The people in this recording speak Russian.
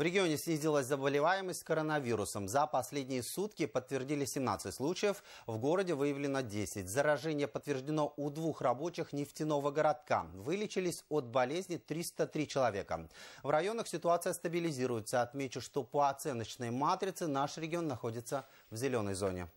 В регионе снизилась заболеваемость коронавирусом. За последние сутки подтвердили 17 случаев, в городе выявлено 10. Заражение подтверждено у двух рабочих нефтяного городка. Вылечились от болезни 303 человека. В районах ситуация стабилизируется. Отмечу, что по оценочной матрице наш регион находится в зеленой зоне.